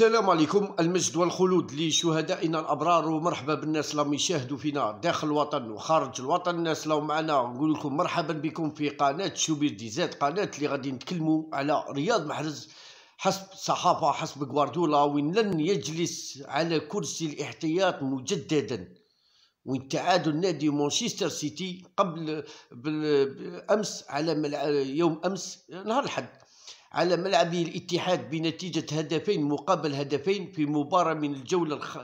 السلام عليكم المجد والخلود لشهدائنا الابرار ومرحبا بالناس اللي يشاهدوا فينا داخل الوطن وخارج الوطن الناس اللي معنا نقول لكم مرحبا بكم في قناه شوبير ديزات قناه اللي غادي نتكلموا على رياض محرز حسب صحافه حسب غوارديولا وين لن يجلس على كرسي الاحتياط مجددا وين تعادل نادي مانشستر سيتي قبل امس على يوم امس نهار الحد على ملعبه الاتحاد بنتيجة هدفين مقابل هدفين في مباراة من الجولة الخ...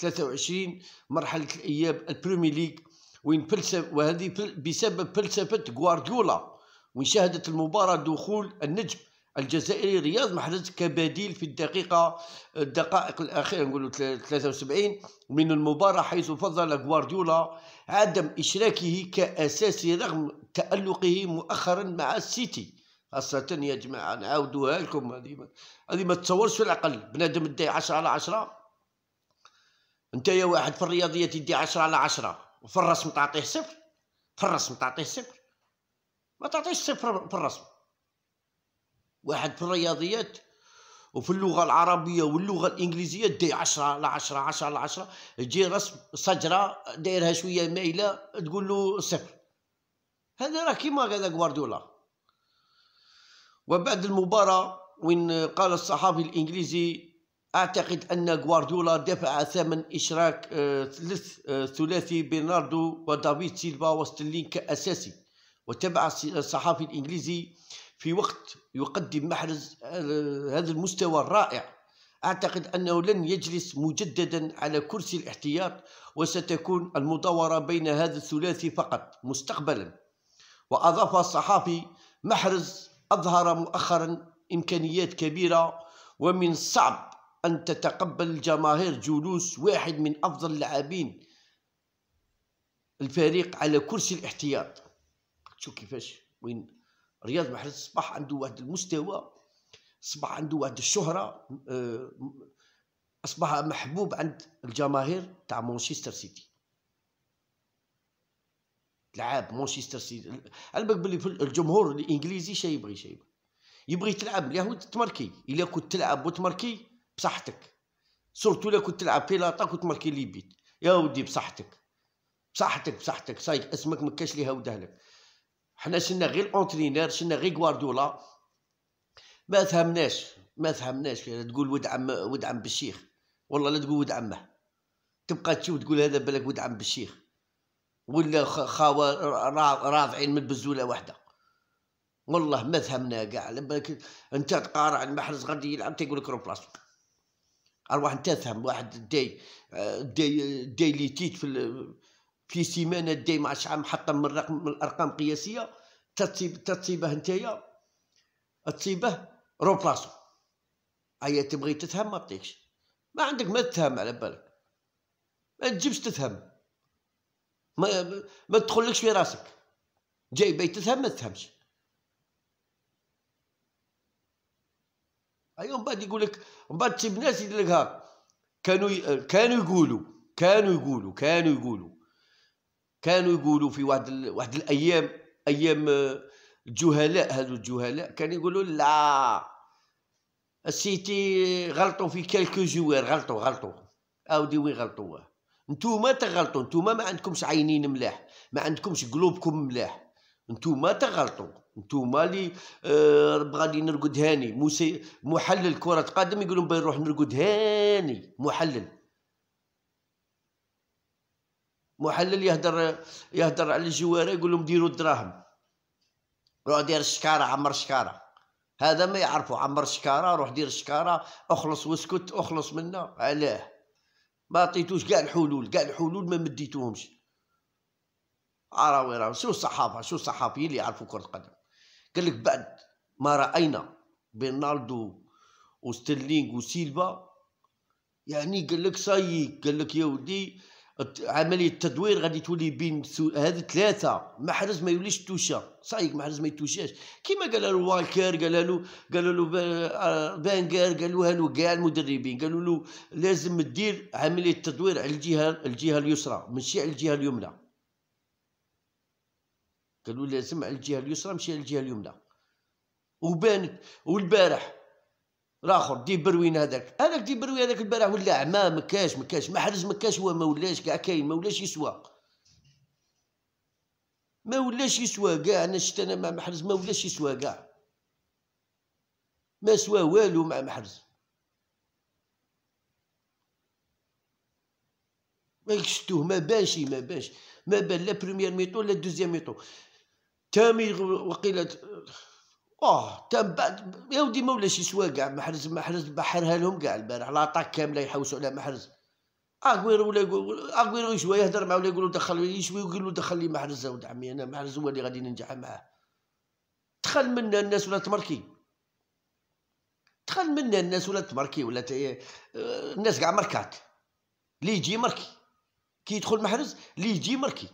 23 مرحلة الإياب البريمير ليج وين فلسف... وهذه بسبب فلسفة غوارديولا وين شهدت المباراة دخول النجم الجزائري رياض محرز كبديل في الدقيقة الدقائق الأخيرة نقولوا 73 من المباراة حيث فضل غوارديولا عدم إشراكه كأساسي رغم تألقه مؤخرا مع السيتي خاصة يا جماعة نعاودوها لكم هذه هذه ما تصورش في العقل بنادم دي 10 على 10 انت يا واحد في الرياضيات يدي 10 على 10 وفي الرسم تعطيه صفر في الرسم تعطيه صفر ما تعطيش صفر في الرسم واحد في الرياضيات وفي اللغه العربيه واللغه الانجليزيه دي عشرة على عشرة عشرة على عشرة تجي رسم شجره دايرها شويه مايله تقول له صفر هذا راه كيما هذا غوارديولا وبعد المباراة وين قال الصحافي الإنجليزي أعتقد أن غوارديولا دفع ثمن إشراك آه، ثلث آه، ثلاثي برناردو ودافيد سيلفا وستلين كأساسي وتبع الصحافي الإنجليزي في وقت يقدم محرز آه، هذا المستوى الرائع أعتقد أنه لن يجلس مجددا على كرسي الاحتياط وستكون المداورة بين هذا الثلاثي فقط مستقبلا وأضاف الصحافي محرز أظهر مؤخرا إمكانيات كبيرة ومن الصعب أن تتقبل الجماهير جلوس واحد من أفضل اللاعبين الفريق على كرسي الاحتياط شوف كيفاش وين رياض محرز أصبح عنده واحد المستوى أصبح عنده واحد الشهرة آه، أصبح محبوب عند الجماهير تاع مانشستر سيتي تلعب مانشستر سيتي على بالك بلي الجمهور الانجليزي شي يبغي شي يبغي يبغي تلعب اليهود تماركي الا كنت تلعب وتماركي بصحتك سورتو الا كنت تلعب بيلاطا كنت ماركي لي بيت يا ودي بصحتك بصحتك بصحتك صايك اسمك ما كاش ليها ودهلك حنا شنا غير اونترينير شنا غير غوارديولا ما فهمناش ما فهمناش تقول ود عم ود عم بالشيخ والله لا تقول ود عمه تبقى تشوف تقول هذا بالك ود عم بالشيخ ولا خاوة راضعين من بزوله واحده والله ما فهمنا كاع انت تقارع المحرز غادي يلعب تيقول لك بلاصتك ارواح انت تفهم واحد داي داي داي لي تيت في في سيمانه داي مع عام محطم من الرقم من الارقام قياسية تتصيب تتصيبه انتيا تصيبه بلاصتك ايا تبغي تفهم ما تطيقش ما عندك ما تفهم على بالك ما تجيبش تفهم ما, ما تدخلكش في راسك جاي بيت تفهم ما تفهمش ايوا من بعد يقول لك من بعد تجيب ناس يدير لك هاك كانوا ي... كانوا يقولوا كانوا يقولوا كانوا يقولوا كانوا يقولوا في واحد ال... واحد الايام ايام الجهلاء آه، هذو الجهلاء كانوا يقولوا لا السيتي غلطوا في كالكو جوار غلطوا غلطوا اودي وين غلطوا نتوما تغلطوا نتوما ما عندكمش عينين ملاح ما عندكمش قلوبكم ملاح نتوما تغلطوا نتوما اللي آه غادي نرقد هاني موسي محلل كره قدم يقولون لهم نروح نرقد هاني محلل محلل يهدر يهدر على الجواري يقول لهم ديروا الدراهم روح دير الشكاره عمر شكاره هذا ما يعرفوا عمر شكاره روح دير الشكاره اخلص واسكت اخلص منا علاه ما عطيتوش كاع الحلول كاع الحلول ما مديتوهمش عراوي راه شو الصحافه شو الصحافيين اللي يعرفوا كره القدم قال لك بعد ما راينا بينالدو وستيرلينغ وسيلفا يعني قال لك سايي قال لك يا ودي عمليه التدوير غادي تولي بين هذه ثلاثه محرز ما يوليش توشا صحيح محرز ما يتوشاش كما قال له والكير قال آه، له قال له بانغار قال له كاع المدربين قالوا له لازم دير عمليه التدوير على الجهه الجهه اليسرى ماشي على الجهه اليمنى قالوا لازم على الجهه اليسرى ماشي على الجهه اليمنى وبانت والبارح الاخر دي بروين هذاك هذاك دي بروين هذاك البارح ولا عما ما كاش ما كاش ما حرز ما كاش هو ما ولاش كاع كاين ما ولاش يسوى ما ولاش يسوى كاع انا شفت انا مع محرز ما ولاش يسوى كاع ما سوى والو مع محرز ما شفتوه ما باش ما باش ما بان لا بروميير ميطو لا دوزيام ميطو تامي وقيله اه تم بعد يا ودي ما شي سوا كاع محرز محرز بحرها لهم كاع البارح لاطاك كامله يحوسوا على محرز اغويرو ولا اغويرو شويه يهدر معاه ولا له دخل يشوي له دخل لي محرز ود عمي انا محرز هو اللي غادي ننجح معاه دخل منا الناس ولا تمركي دخل منا الناس ولا تمركي ولا تي... الناس كاع مركات اللي يجي مركي كي يدخل محرز اللي يجي مركي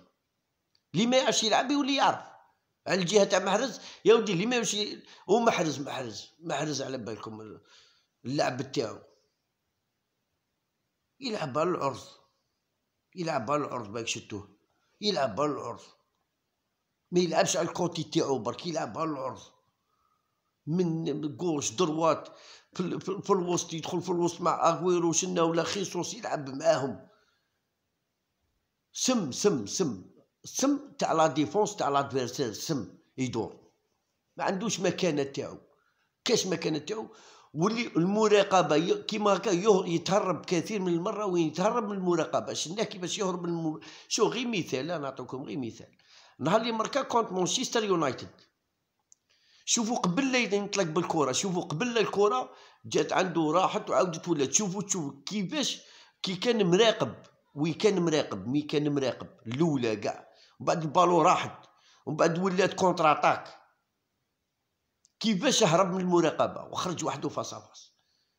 اللي ما يعرفش يلعب يولي يعرف على الجهه تاع محرز يا ودي اللي ما يمشي هو محرز محرز محرز على بالكم اللعب تاعو يلعب على العرض يلعب على العرض باك شتوه يلعب على العرض ما يلعبش على الكوتي تاعو برك يلعب على العرض من غوش دروات في الوسط يدخل في الوسط مع اغويرو شنا ولا خيسوس يلعب معاهم سم سم سم السم تاع لا ديفونس تاع لادفيرسير السم يدور ما عندوش مكانه تاعو كاش مكانه تاعو واللي المراقبه كيما هكا يتهرب كثير من المره وين يتهرب من المراقبه شناه كيفاش يهرب من المر... شو غير مثال انا نعطيكم غير مثال نهار اللي مركا كونت مانشستر يونايتد شوفوا قبل لا ينطلق بالكره شوفوا قبل لا الكره جات عنده راحت وعاودت ولات شوفوا شوفوا كيفاش كي كان مراقب وي كان مراقب مي كان مراقب الاولى كاع ومن بعد البالو راحت ومن بعد ولات كونتر اتاك كيفاش هرب من المراقبه وخرج وحده فاس فاس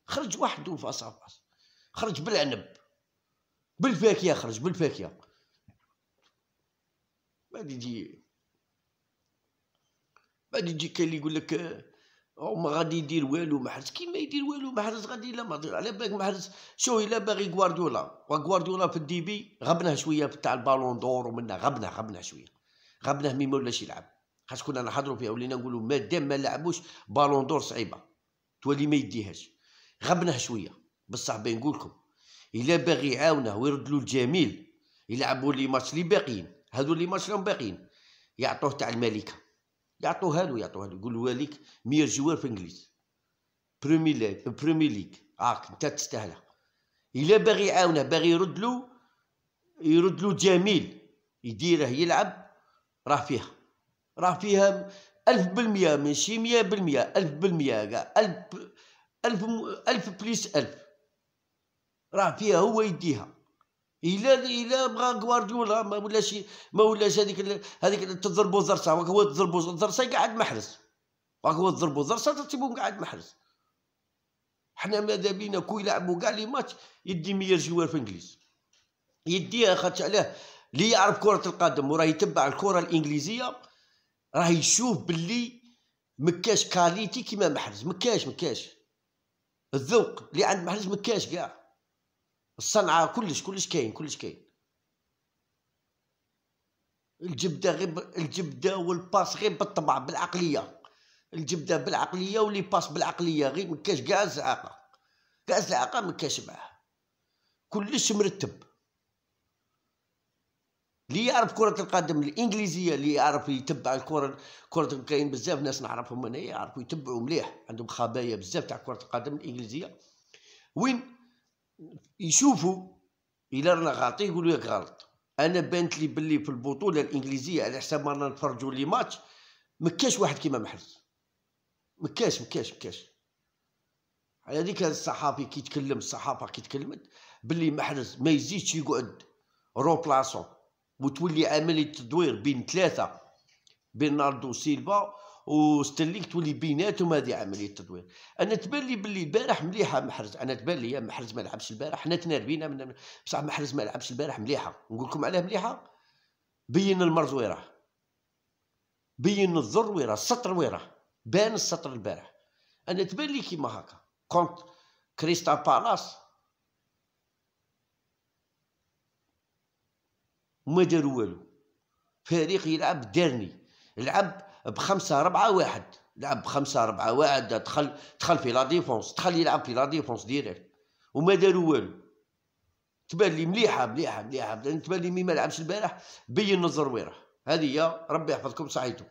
خرج وحده فاس فاس خرج بالعنب بالفاكيه خرج بالفاكيه بعد يجي بعد يجي كاين اللي يقول لك وما غادي يدير والو محرز كيما يدير والو محرز غادي لا ما على بالك محرز شو الا باغي غوارديولا وغوارديولا في الديبي غبناه شويه تاع البالون دور ومنا غبنه غبنه شويه غبناه ميما ولاش يلعب خاص كنا نحضروا فيها ولينا نقولوا مادام ما لعبوش بالون دور صعيبه تولي ما يديهاش غبنه شويه بصح بين نقولكم الا باغي يعاونه ويرد له الجميل يلعبوا لي ماتش اللي باقيين هذو لي ماتش راهم باقيين يعطوه تاع الملكه يعطوها له يعطوها له يقول لك مير جوار في انجليز برومي ليغ برومي ليغ هاك انت تستاهلها الا باغي يعاونه باغي يرد له يرد له جميل يديره يلعب راه فيها راه فيها ألف بالمية ماشي مية بالمية ألف بالمية كاع ألف ألف ألف بليس ألف راه فيها هو يديها الا الا بغى غوارديولا ما ولاش ما ولاش هذيك هذيك تضربوا زرصه هو تضربوا زرصه قاعد محرز واك هو تضربوا زرصه تسيبهم قاعد محرز حنا ماذا بينا كو يلعبوا كاع لي ماتش يدي مير جوار في انجليز يديها خاطش علاه اللي يعرف كره القدم وراه يتبع الكره الانجليزيه راه يشوف باللي مكاش كاليتي كيما محرز مكاش مكاش الذوق اللي عند محرز مكاش كاع الصنعه كلش كلش كاين كلش كاين الجبده غير ب... الجبده والباس غير بالطبع بالعقليه الجبده بالعقليه ولي باس بالعقليه غير مكاش كاع الزعاقة كاع الزعاقة مكاش معاه كلش مرتب لي يعرف كرة القدم الإنجليزية لي يعرف يتبع الكرة كرة كاين بزاف ناس نعرفهم أنايا يعرفو يتبعو مليح عندهم خبايا بزاف تاع كرة القدم الإنجليزية وين يشوفوا الا رانا غالطين يقولوا لك غلط انا بانت لي باللي في البطوله الانجليزيه على حساب ما رانا نتفرجوا لي ماتش ما كاش واحد كيما محرز ما كاش ما كاش ما كاش على ذيك الصحافي كي تكلم الصحافه كي تكلمت باللي محرز ما يزيدش يقعد رو بلاصون وتولي عمليه تدوير بين ثلاثه بيرناردو سيلفا وستنليك تولي بيناتهم هذه عمليه التدوير انا تبان لي باللي البارح مليحه محرز انا تبان لي محرز ما لعبش البارح حنا تناربينا من بصح محرز ما لعبش البارح مليحه نقول لكم علاه مليحه بين المرض وين راه بين الضر وين راه السطر وين راه بان السطر البارح انا تبان لي كيما هكا كونت كريستا بالاس وما داروا والو فريق يلعب دارني لعب بخمسة ربعة واحد لعب بخمسة ربعة واحد دخل دخل في لا ديفونس دخل يلعب في لا ديفونس ديريكت وما داروا والو تبان لي مليحة مليحة مليحة تبان لي مي ما لعبش البارح بين الزرويرة هذه هي ربي يحفظكم صحيتو